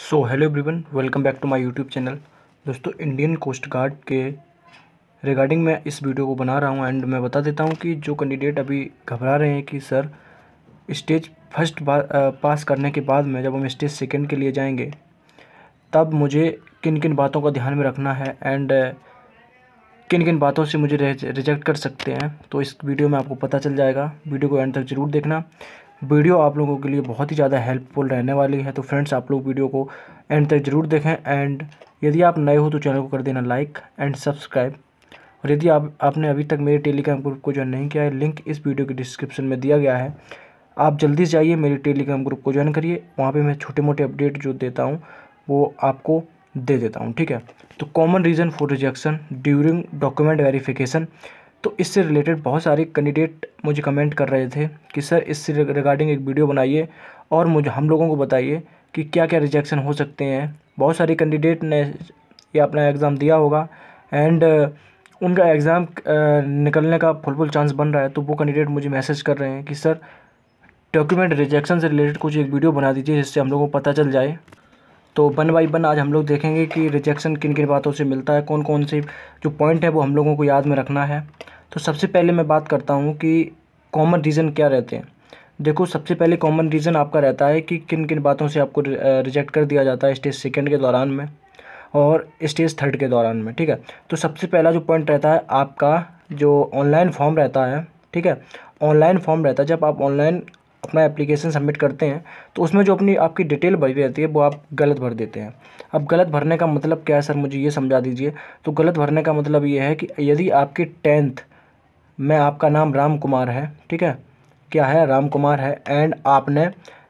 so hello everyone welcome back to my YouTube channel दोस्तों Indian coast guard के regarding मैं इस video को बना रहा हूँ एंड मैं बता देता हूँ कि जो कैंडिडेट अभी घबरा रहे हैं कि सर स्टेज फर्स्ट पास करने के बाद में जब हम स्टेज सेकेंड के लिए जाएंगे तब मुझे किन किन बातों का ध्यान में रखना है एंड किन किन बातों से मुझे रिजेक्ट कर सकते हैं तो इस वीडियो में आपको पता चल जाएगा वीडियो को एंड तक ज़रूर देखना वीडियो आप लोगों के लिए बहुत ही ज़्यादा हेल्पफुल रहने वाली है तो फ्रेंड्स आप लोग वीडियो को एंड तक ज़रूर देखें एंड यदि आप नए हो तो चैनल को कर देना लाइक एंड सब्सक्राइब और यदि आप आपने अभी तक मेरे टेलीग्राम ग्रुप को ज्वाइन नहीं किया है लिंक इस वीडियो के डिस्क्रिप्शन में दिया गया है आप जल्दी से जाइए मेरे टेलीग्राम ग्रुप को ज्वाइन करिए वहाँ पे मैं छोटे मोटे अपडेट जो देता हूँ वो आपको दे देता हूँ ठीक है तो common reason for rejection during document verification तो इससे रिलेटेड बहुत सारे कैंडिडेट मुझे कमेंट कर रहे थे कि सर इससे रिगार्डिंग एक वीडियो बनाइए और मुझे हम लोगों को बताइए कि क्या क्या रिजेक्शन हो सकते हैं बहुत सारे कैंडिडेट ने ये अपना एग्ज़ाम दिया होगा एंड उनका एग्ज़ाम निकलने का फुलफुल चांस बन रहा है तो वो कैंडिडेट मुझे मैसेज कर रहे हैं कि सर डॉक्यूमेंट रिजेक्शन से रिलेटेड कुछ एक वीडियो बना दीजिए जिससे हम लोगों को पता चल जाए तो वन बाई वन आज हम लोग देखेंगे कि रिजेक्शन किन किन बातों से मिलता है कौन कौन से जो पॉइंट है वो हम लोगों को याद में रखना है तो सबसे पहले मैं बात करता हूँ कि कॉमन रीज़न क्या रहते हैं देखो सबसे पहले कॉमन रीज़न आपका रहता है कि किन किन बातों से आपको रिजेक्ट कर दिया जाता है स्टेज सेकेंड के दौरान में और स्टेज थर्ड के दौरान में ठीक है तो सबसे पहला जो पॉइंट रहता है आपका जो ऑनलाइन फॉर्म रहता है ठीक है ऑनलाइन फॉर्म रहता है जब आप ऑनलाइन अपना एप्लीकेशन सबमिट करते हैं तो उसमें जो अपनी आपकी डिटेल भरी रहती है वो आप गलत भर देते हैं अब गलत भरने का मतलब क्या है सर मुझे ये समझा दीजिए तो गलत भरने का मतलब ये है कि यदि आपके टेंथ मैं आपका नाम राम कुमार है ठीक है क्या है राम कुमार है एंड आपने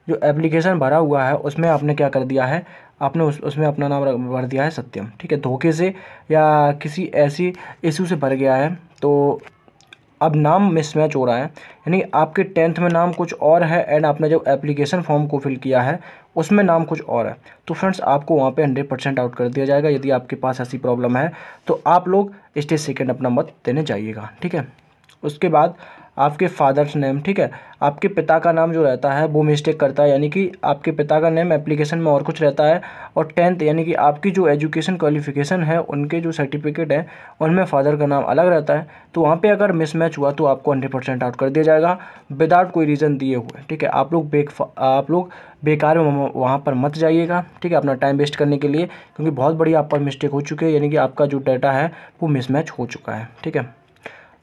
जो एप्लीकेशन भरा हुआ है उसमें आपने क्या कर दिया है आपने उस उसमें अपना नाम भर दिया है सत्यम ठीक है धोखे से या किसी ऐसी इशू से भर गया है तो अब नाम मिसमैच हो रहा है यानी आपके टेंथ में नाम कुछ और है एंड आपने जब एप्लीकेशन फॉर्म को फिल किया है उसमें नाम कुछ और है तो फ्रेंड्स आपको वहाँ पे हंड्रेड परसेंट आउट कर दिया जाएगा यदि आपके पास ऐसी प्रॉब्लम है तो आप लोग स्टेज सेकेंड अपना मत देने जाइएगा ठीक है उसके बाद आपके फ़ादर्स नेम ठीक है आपके पिता का नाम जो रहता है वो मिस्टेक करता है यानी कि आपके पिता का नेम एप्लीकेशन में और कुछ रहता है और टेंथ यानी कि आपकी जो एजुकेशन क्वालिफिकेशन है उनके जो सर्टिफिकेट है उनमें फ़ादर का नाम अलग रहता है तो वहाँ पे अगर मिसमैच हुआ तो आपको हंड्रेड परसेंट आउट कर दिया जाएगा विदाउट कोई रीज़न दिए हुए ठीक है आप लोग बेक आप लोग बेकार में वहाँ पर मत जाइएगा ठीक है अपना टाइम वेस्ट करने के लिए क्योंकि बहुत बड़ी आप पर मिस्टेक हो चुकी है यानी कि आपका जो डाटा है वो मिसमैच हो चुका है ठीक है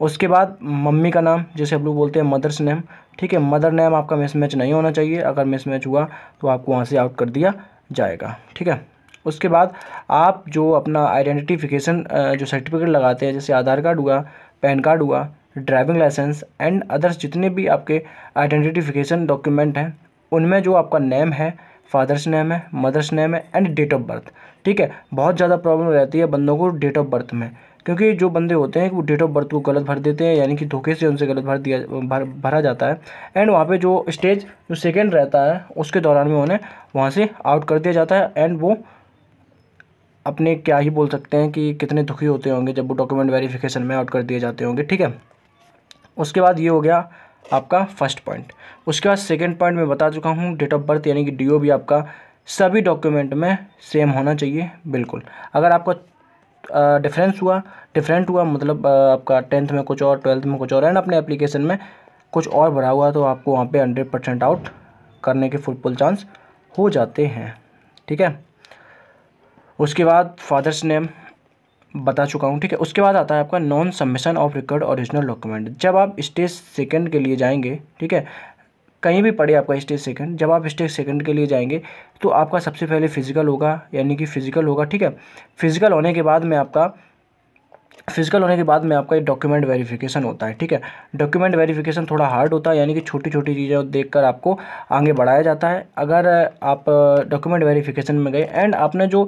उसके बाद मम्मी का नाम जैसे हम लोग बोलते हैं मदर्स नेम ठीक है मदर नेम आपका मिस मैच नहीं होना चाहिए अगर मिस मैच हुआ तो आपको वहाँ से आउट कर दिया जाएगा ठीक है उसके बाद आप जो अपना आइडेंटिफिकेशन जो सर्टिफिकेट लगाते हैं जैसे आधार कार्ड हुआ पैन कार्ड हुआ ड्राइविंग लाइसेंस एंड अदर्स जितने भी आपके आइडेंटिफिकेशन डॉक्यूमेंट हैं उनमें जो आपका नेम है फादर्स नेम है मदर्स नेम है एंड डेट ऑफ बर्थ ठीक है बहुत ज़्यादा प्रॉब्लम रहती है बंदों को डेट ऑफ बर्थ में क्योंकि जो बंदे होते हैं वो डेट ऑफ बर्थ को गलत भर देते हैं यानी कि धोखे से उनसे गलत भर दिया भर भरा जाता है एंड वहाँ पे जो स्टेज जो सेकेंड रहता है उसके दौरान में उन्हें वहाँ से आउट कर दिया जाता है एंड वो अपने क्या ही बोल सकते हैं कि कितने दुखी होते होंगे जब वो डॉक्यूमेंट वेरीफिकेशन में आउट कर दिए जाते होंगे ठीक है उसके बाद ये हो गया आपका फर्स्ट पॉइंट उसके बाद सेकेंड पॉइंट मैं बता चुका हूँ डेट ऑफ बर्थ यानी कि डी भी आपका सभी डॉक्यूमेंट में सेम होना चाहिए बिल्कुल अगर आपका डिफरेंस हुआ डिफरेंट हुआ मतलब आपका टेंथ में कुछ और ट्वेल्थ में कुछ और एंड अपने एप्लीकेशन में कुछ और भरा हुआ तो आपको वहाँ पे हंड्रेड परसेंट आउट करने के फुल चांस हो जाते हैं ठीक है उसके बाद फादर्स नेम बता चुका हूँ ठीक है उसके बाद आता है आपका non submission of record original document जब आप स्टेज सेकेंड के लिए जाएंगे ठीक है कहीं भी पड़े आपका स्टेज सेकंड जब आप स्टेज सेकंड के लिए जाएंगे तो आपका सबसे पहले फिजिकल होगा यानी कि फिजिकल होगा ठीक है फिजिकल होने के बाद में आपका फिजिकल होने के बाद में आपका एक डॉक्यूमेंट वेरिफिकेशन होता है ठीक है डॉक्यूमेंट वेरिफिकेशन थोड़ा हार्ड होता है यानी कि छोटी छोटी चीज़ें देखकर आपको आगे बढ़ाया जाता है अगर आप डॉक्यूमेंट वेरीफिकेशन में गए एंड आपने जो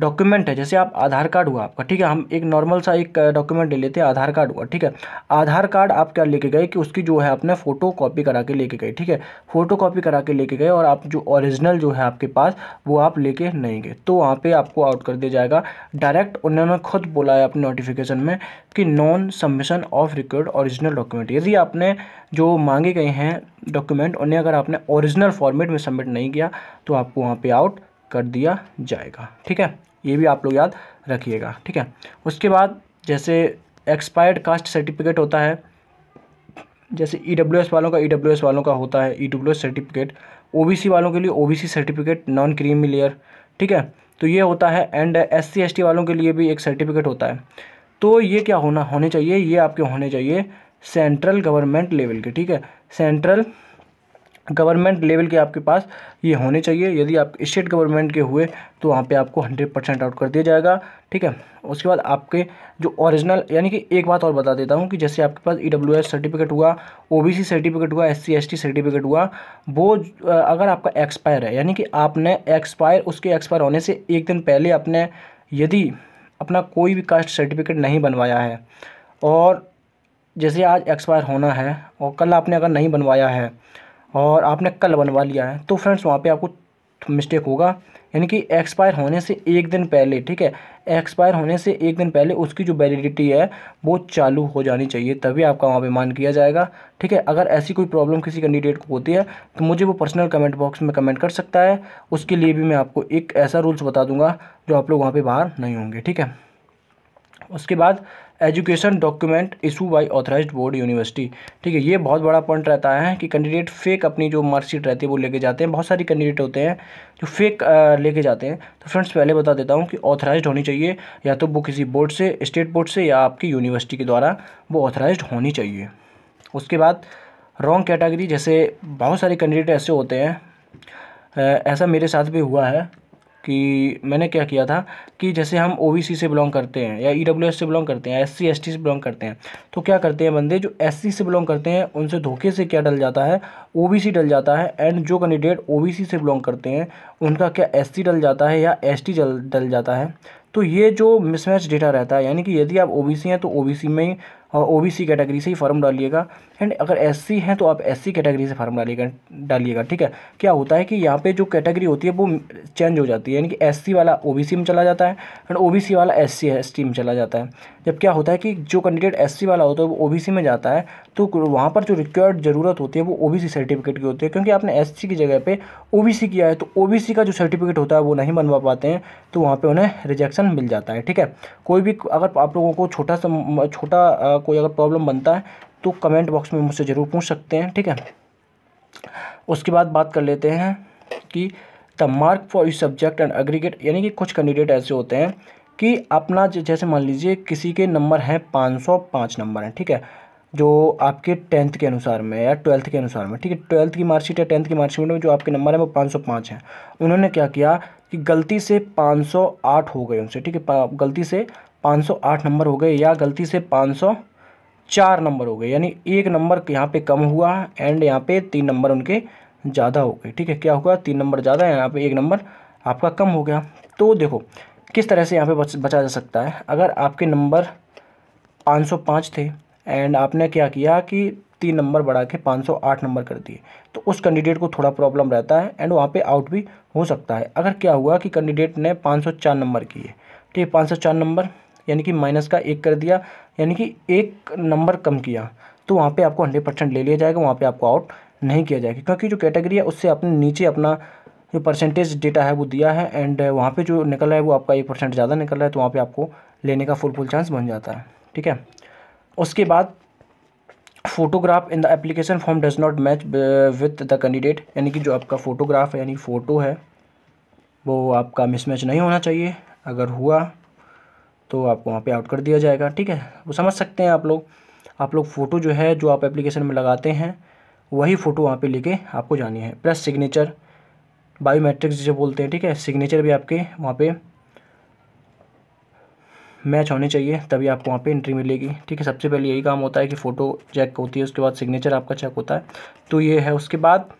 डॉक्यूमेंट है जैसे आप आधार कार्ड हुआ आपका ठीक है हम एक नॉर्मल सा एक डॉक्यूमेंट ले लेते हैं आधार कार्ड हुआ ठीक है आधार कार्ड आप क्या लेके गए कि उसकी जो है आपने फ़ोटो कॉपी करा के लेके गए ठीक है फ़ोटो कॉपी करा के लेके गए और आप जो ओरिजिनल जो है आपके पास वो आप लेके नहीं गए तो वहाँ पर आपको आउट कर दिया जाएगा डायरेक्ट उन्होंने खुद बोला है अपने नोटिफिकेशन में कि non submission of record original document यदि आपने जो मांगे गए हैं डॉक्यूमेंट उन्हें अगर आपने ओरिजिनल फॉर्मेट में सबमिट नहीं किया तो आपको वहाँ पर आउट कर दिया जाएगा ठीक है ये भी आप लोग याद रखिएगा ठीक है उसके बाद जैसे एक्सपायर्ड कास्ट सर्टिफिकेट होता है जैसे ई e वालों का ई e वालों का होता है ई सर्टिफिकेट ओ वालों के लिए O certificate non creamy layer ठीक है तो ये होता है एंड एस सी वालों के लिए भी एक सर्टिफिकेट होता है तो ये क्या होना होने चाहिए ये आपके होने चाहिए सेंट्रल गवर्नमेंट लेवल के ठीक है सेंट्रल गवर्नमेंट लेवल के आपके पास ये होने चाहिए यदि आप स्टेट गवर्नमेंट के हुए तो वहाँ पे आपको हंड्रेड परसेंट आउट कर दिया जाएगा ठीक है उसके बाद आपके जो ओरिजिनल यानी कि एक बात और बता देता हूँ कि जैसे आपके पास ई e सर्टिफिकेट हुआ ओ सर्टिफिकेट हुआ एस सी सर्टिफिकेट हुआ वो अगर आपका एक्सपायर है यानी कि आपने एक्सपायर उसके एक्सपायर होने से एक दिन पहले आपने यदि अपना कोई भी कास्ट सर्टिफिकेट नहीं बनवाया है और जैसे आज एक्सपायर होना है और कल आपने अगर नहीं बनवाया है और आपने कल बनवा लिया है तो फ्रेंड्स वहाँ पे आपको मिस्टेक होगा यानी कि एक्सपायर होने से एक दिन पहले ठीक है एक्सपायर होने से एक दिन पहले उसकी जो वैलिडिटी है वो चालू हो जानी चाहिए तभी आपका वहाँ पे मान किया जाएगा ठीक है अगर ऐसी कोई प्रॉब्लम किसी कैंडिडेट को होती है तो मुझे वो पर्सनल कमेंट बॉक्स में कमेंट कर सकता है उसके लिए भी मैं आपको एक ऐसा रूल्स बता दूंगा जो आप लोग वहाँ पर बाहर नहीं होंगे ठीक है उसके बाद education document issue by authorised board university ठीक है ये बहुत बड़ा पॉइंट रहता है कि कैंडिडेट फेक अपनी जो मार्कशीट रहती है वो लेके जाते हैं बहुत सारे कैंडिडेट होते हैं जो फेक लेके जाते हैं तो फ्रेंड्स पहले बता देता हूँ कि ऑथराइज होनी चाहिए या तो वो किसी बोर्ड से स्टेट बोर्ड से या आपकी यूनिवर्सिटी के द्वारा वो ऑथराइज होनी चाहिए उसके बाद रॉन्ग कैटेगरी जैसे बहुत सारे कैंडिडेट ऐसे होते हैं ऐसा मेरे साथ भी हुआ है कि मैंने क्या किया था कि जैसे हम ओ से बिलोंग करते हैं या ई e से बिलोंग करते हैं एस सी से बिलोंग करते हैं तो क्या करते हैं बंदे जो एस से बिलोंग करते हैं उनसे धोखे से क्या डल जाता है ओ डल जाता है एंड जो कैंडिडेट ओ से बिलोंग करते हैं उनका क्या एस डल जाता है या एस टी डल जाता है तो ये जो मिसमैच डेटा रहता है यानी कि यदि आप ओ हैं तो ओ में और ओ कैटेगरी से ही फॉर्म डालिएगा एंड अगर एस हैं तो आप एस कैटेगरी से फॉर्म डालिएगा डालिएगा ठीक है क्या होता है कि यहाँ पे जो कैटेगरी होती है वो चेंज हो जाती है यानी कि एस वाला ओ में चला जाता है एंड ओ वाला एस सी में चला जाता है जब क्या होता है कि जो कैंडिडेट एस वाला होता है वो ओ में जाता है तो वहाँ पर जो रिक्वायर्ड ज़रूरत होती है वो ओ सर्टिफिकेट की होती है क्योंकि आपने एस की जगह पर ओ किया है तो ओ का जो सर्टिफिकेट होता है वो नहीं बनवा पाते हैं तो वहाँ पर उन्हें रिजेक्शन मिल जाता है ठीक है कोई भी अगर आप लोगों को छोटा सा छोटा कोई अगर प्रॉब्लम बनता है तो कमेंट बॉक्स में मुझसे ज़रूर पूछ सकते हैं ठीक है उसके बाद बात कर लेते हैं कि the mark for you subject and aggregate यानी कि कुछ कैंडिडेट ऐसे होते हैं कि अपना जैसे मान लीजिए किसी के नंबर हैं पाँच सौ नंबर हैं ठीक है जो आपके टेंथ के अनुसार में या ट्वेल्थ के अनुसार में ठीक है ट्वेल्थ की मार्कशीट या टेंथ की मार्कशीट में जो आपके नंबर है वो पाँच सौ पाँच हैं उन्होंने क्या किया कि गलती से पाँच सौ आठ हो गए उनसे ठीक है गलती से पाँच सौ आठ नंबर हो गए या गलती से पाँच सौ चार नंबर हो गए यानी एक नंबर यहाँ पे कम हुआ एंड यहाँ पे तीन नंबर उनके ज़्यादा हो गए ठीक है क्या हुआ तीन नंबर ज़्यादा है यहाँ पे एक नंबर आपका कम हो गया तो देखो किस तरह से यहाँ पे बच बचा जा सकता है अगर आपके नंबर 505 थे एंड आपने क्या किया कि तीन नंबर बढ़ा के 508 नंबर कर दिए तो उस कैंडिडेट को थोड़ा प्रॉब्लम रहता है एंड वहाँ पर आउट भी हो सकता है अगर क्या हुआ कि कैंडिडेट ने पाँच नंबर किए ठीक है 504 नंबर यानी कि माइनस का एक कर दिया यानी कि एक नंबर कम किया तो वहाँ पे आपको हंड्रेड परसेंट ले लिया जाएगा वहाँ पे आपको आउट नहीं किया जाएगा क्योंकि जो कैटेगरी है उससे आपने नीचे अपना जो परसेंटेज डेटा है वो दिया है एंड वहाँ पे जो निकल रहा है वो आपका एक परसेंट ज़्यादा निकल रहा है तो वहाँ पे आपको लेने का फुल फुल चांस बन जाता है ठीक है उसके बाद photograph in the application form does not match with the candidate यानी कि जो आपका फ़ोटोग्राफ यानी फ़ोटो है वो आपका मिसमैच नहीं होना चाहिए अगर हुआ तो आपको वहाँ पे आउट कर दिया जाएगा ठीक है वो समझ सकते हैं आप लोग आप लोग फ़ोटो जो है जो आप एप्लीकेशन में लगाते हैं वही फ़ोटो वहाँ पे लेके आपको जानी है प्लस सिग्नेचर बायोमेट्रिक्स जिसे बोलते हैं ठीक है सिग्नेचर भी आपके वहाँ पे मैच होने चाहिए तभी आपको वहाँ पे एंट्री मिलेगी ठीक है सबसे पहले यही काम होता है कि फ़ोटो चेक होती है उसके बाद सिग्नेचर आपका चेक होता है तो ये है उसके बाद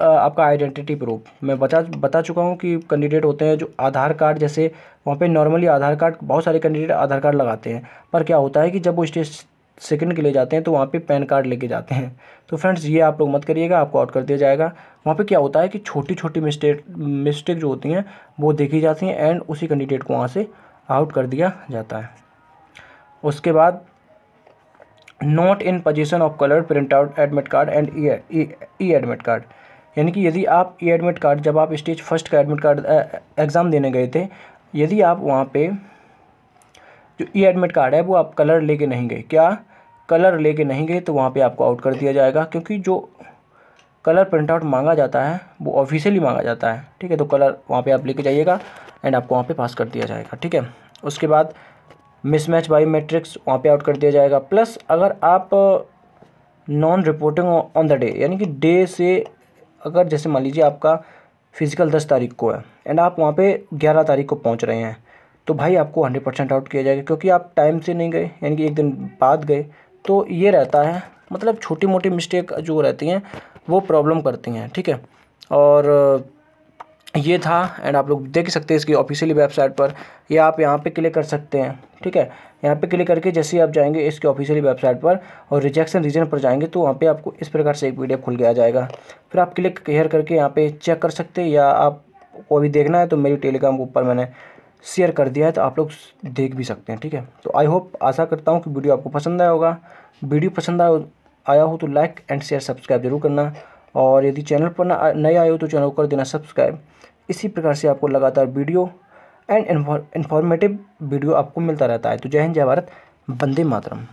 आपका आइडेंटिटी प्रूफ मैं बता बता चुका हूँ कि कैंडिडेट होते हैं जो आधार कार्ड जैसे वहाँ पे नॉर्मली आधार कार्ड बहुत सारे कैंडिडेट आधार कार्ड लगाते हैं पर क्या होता है कि जब वो स्टेज सेकंड के लिए जाते हैं तो वहाँ पे पैन कार्ड लेके जाते हैं तो फ्रेंड्स ये आप लोग मत करिएगा आपको आउट कर दिया जाएगा वहाँ पे क्या होता है कि छोटी छोटी मिस्टेक मिस्टेक जो होती हैं वो देखी जाती हैं एंड उसी कैंडिडेट को वहाँ से आउट कर दिया जाता है उसके बाद not in position of colour print out admit card and E admit card यानी कि यदि आप ये एडमिट कार्ड जब आप स्टेज फर्स्ट का एडमिट कार्ड एग्ज़ाम देने गए थे यदि आप वहाँ पे जो ई एडमिट कार्ड है वो आप कलर लेके नहीं गए क्या कलर लेके नहीं गए तो वहाँ पे आपको आउट कर दिया जाएगा क्योंकि जो कलर प्रिंट आउट मांगा जाता है वो ऑफिशियली मांगा जाता है ठीक है तो कलर वहाँ पर आप लेके जाइएगा एंड आपको वहाँ पर पास कर दिया जाएगा ठीक है उसके बाद मिसमैच बायोमेट्रिक्स वहाँ पर आउट कर दिया जाएगा प्लस अगर आप non reporting on the day यानी कि डे से अगर जैसे मान लीजिए आपका फ़िज़िकल दस तारीख को है एंड आप वहाँ पे ग्यारह तारीख को पहुँच रहे हैं तो भाई आपको हंड्रेड परसेंट आउट किया जाएगा क्योंकि आप टाइम से नहीं गए यानी कि एक दिन बाद गए तो ये रहता है मतलब छोटी मोटी मिस्टेक जो रहती हैं वो प्रॉब्लम करती हैं ठीक है और ये था एंड आप लोग देख सकते हैं इसकी ऑफिशियली वेबसाइट पर या आप यहाँ पे क्लिक कर सकते हैं ठीक है यहाँ पे क्लिक करके जैसे ही आप जाएंगे इसके ऑफिशियली वेबसाइट पर और रिजेक्शन रीजन पर जाएंगे तो वहाँ पे आपको इस प्रकार से एक वीडियो खुल गया जाएगा फिर आप क्लिक हेयर करके यहाँ पे चेक कर सकते हैं या आप को भी देखना है तो मेरी टेलीग्राम ऊपर मैंने शेयर कर दिया है तो आप लोग देख भी सकते हैं ठीक है तो आई होप आशा करता हूँ कि वीडियो आपको पसंद आया होगा वीडियो पसंद आया हो तो लाइक एंड शेयर सब्सक्राइब जरूर करना और यदि चैनल पर नए आए हो तो चैनल कर देना सब्सक्राइब इसी प्रकार से आपको लगातार वीडियो एंड इन्फॉर्मेटिव वीडियो आपको मिलता रहता है तो जय हिंद जय भारत वंदे मातरम